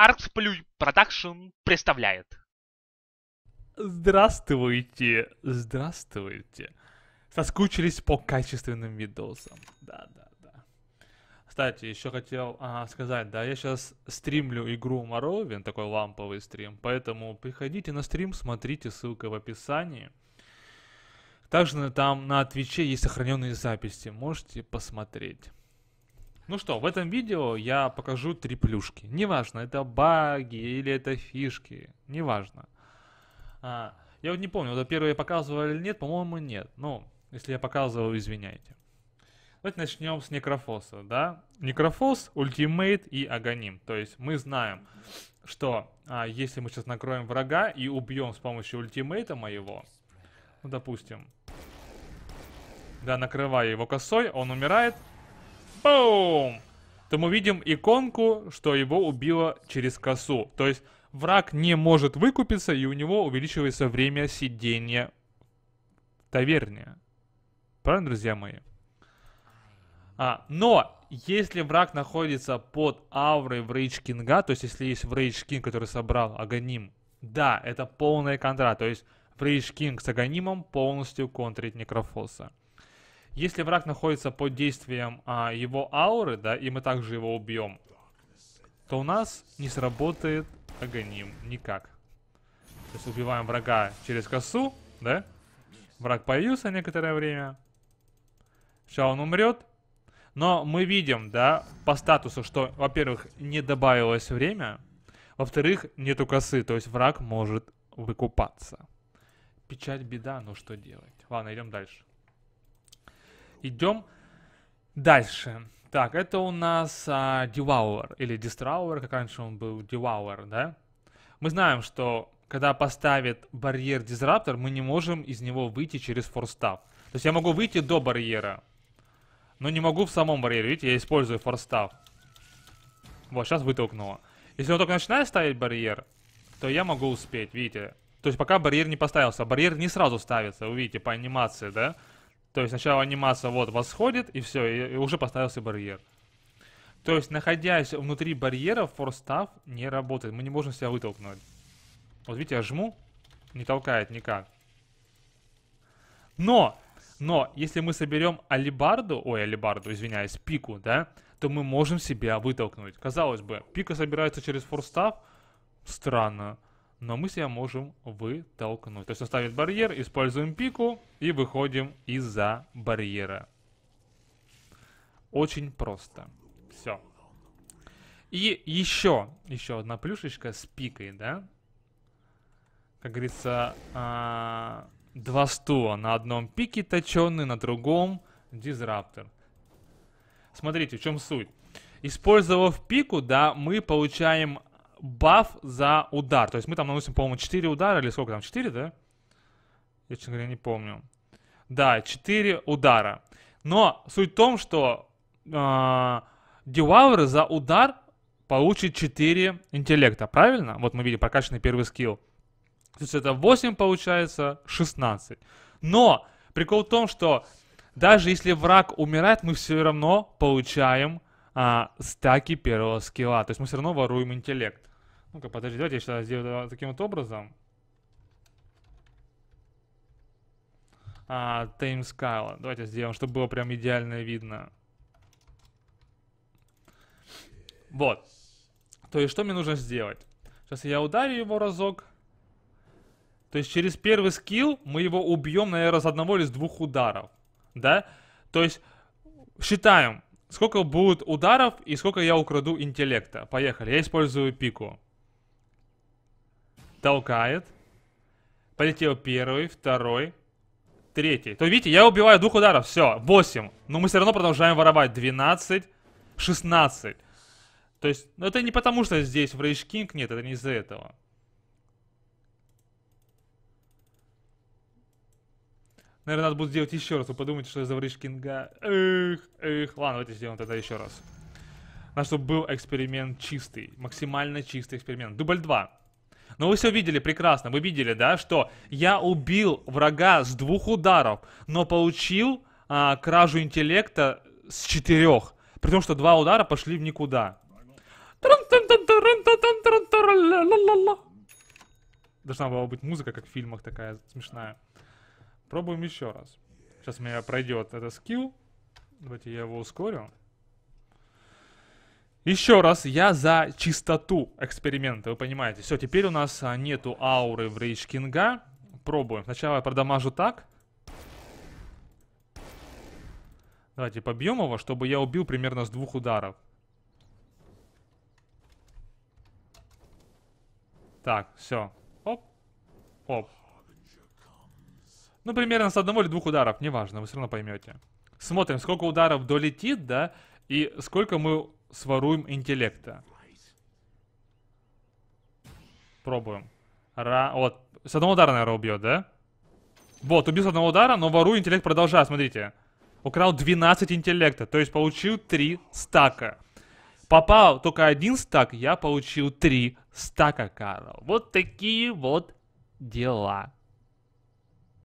Артсплюй Продакшн представляет. Здравствуйте, здравствуйте. Соскучились по качественным видосам. Да, да, да. Кстати, еще хотел а, сказать, да, я сейчас стримлю игру Моровин, такой ламповый стрим, поэтому приходите на стрим, смотрите, ссылка в описании. Также там на Твиче есть сохраненные записи, можете посмотреть. Ну что, в этом видео я покажу три плюшки. Неважно, это баги или это фишки, неважно. А, я вот не помню, это первые показывали или нет, по-моему, нет. Ну, если я показывал, извиняйте. Давайте начнем с Некрофоса, да? Некрофос, ультимейт и Агоним. То есть мы знаем, что а, если мы сейчас накроем врага и убьем с помощью ультимейта моего, ну, допустим, да, накрывая его косой, он умирает, Бум! То мы видим иконку, что его убило через косу. То есть враг не может выкупиться, и у него увеличивается время сидения в таверне. Правильно, друзья мои? А, но если враг находится под аурой в Рейдж Кинга, то есть если есть в Рейдж Кинг, который собрал Аганим, да, это полная контра, то есть в Рейдж Кинг с Аганимом полностью контрит Некрофоса. Если враг находится под действием а, его ауры, да, и мы также его убьем, то у нас не сработает агоним никак. То есть убиваем врага через косу, да? Враг появился некоторое время. Сейчас он умрет. Но мы видим, да, по статусу, что, во-первых, не добавилось время. Во-вторых, нету косы, то есть враг может выкупаться. Печать беда, но ну что делать? Ладно, идем дальше. Идем дальше. Так, это у нас а, Devour или Distrauer, как раньше он был, Devour, да? Мы знаем, что когда поставит барьер disruptor, мы не можем из него выйти через форстав. То есть я могу выйти до барьера, но не могу в самом барьере. Видите, я использую форстав. Вот, сейчас вытолкнуло. Если он только начинает ставить барьер, то я могу успеть, видите? То есть пока барьер не поставился. Барьер не сразу ставится, вы видите, по анимации, да? То есть сначала анимация вот восходит, и все, и, и уже поставился барьер. То есть, находясь внутри барьера, форстав не работает. Мы не можем себя вытолкнуть. Вот видите, я жму, не толкает никак. Но, но, если мы соберем алибарду, ой, алибарду, извиняюсь, пику, да, то мы можем себя вытолкнуть. Казалось бы, пика собирается через форстав, странно но мы себя можем вытолкнуть. То есть он ставит барьер, используем пику и выходим из-за барьера. Очень просто. Все. И еще, еще одна плюшечка с пикой, да? Как говорится, а, два стула. На одном пике точенный, на другом дизраптор. Смотрите, в чем суть. Использовав пику, да, мы получаем баф за удар. То есть мы там наносим, по-моему, 4 удара или сколько там, 4, да? Я, честно говоря, не помню. Да, 4 удара. Но суть в том, что э, а, Дивауэр за удар получит 4 интеллекта, правильно? Вот мы видим прокачанный первый скилл. То есть это 8 получается, 16. Но прикол в том, что даже если враг умирает, мы все равно получаем а, стаки первого скилла. То есть мы все равно воруем интеллект. Ну-ка, подожди, давайте я сейчас сделаю таким вот образом. А, Тейм Скайла. Давайте сделаем, чтобы было прям идеально видно. Вот. То есть что мне нужно сделать? Сейчас я ударю его разок. То есть через первый скилл мы его убьем, наверное, с одного или с двух ударов. Да? То есть считаем Сколько будет ударов и сколько я украду интеллекта. Поехали. Я использую пику. Толкает. Полетел первый, второй, третий. То видите, я убиваю двух ударов. Все, 8. Но мы все равно продолжаем воровать. 12, 16. То есть, ну это не потому, что здесь в Rage King нет, это не из-за этого. Наверное, надо будет сделать еще раз. Вы подумайте что я за вришкинга. Эх, эх. Ладно, давайте сделаем тогда еще раз. на чтобы был эксперимент чистый. Максимально чистый эксперимент. Дубль 2. Но ну, вы все видели прекрасно. Вы видели, да, что я убил врага с двух ударов, но получил а, кражу интеллекта с четырех. При том, что два удара пошли в никуда. Должна была быть музыка, как в фильмах такая смешная. Пробуем еще раз. Сейчас у меня пройдет это скилл. Давайте я его ускорю. Еще раз, я за чистоту эксперимента, вы понимаете. Все, теперь у нас а, нету ауры в Рейдж Кинга. Пробуем. Сначала я продамажу так. Давайте побьем его, чтобы я убил примерно с двух ударов. Так, все. Оп. Оп. Ну, примерно с одного или двух ударов, неважно, вы все равно поймете. Смотрим, сколько ударов долетит, да, и сколько мы своруем интеллекта. Пробуем. Ра... Вот, с одного удара, наверное, убьет, да? Вот, убил с одного удара, но ворую интеллект продолжаю, смотрите. Украл 12 интеллекта, то есть получил 3 стака. Попал только один стак, я получил 3 стака, Карл. Вот такие вот дела.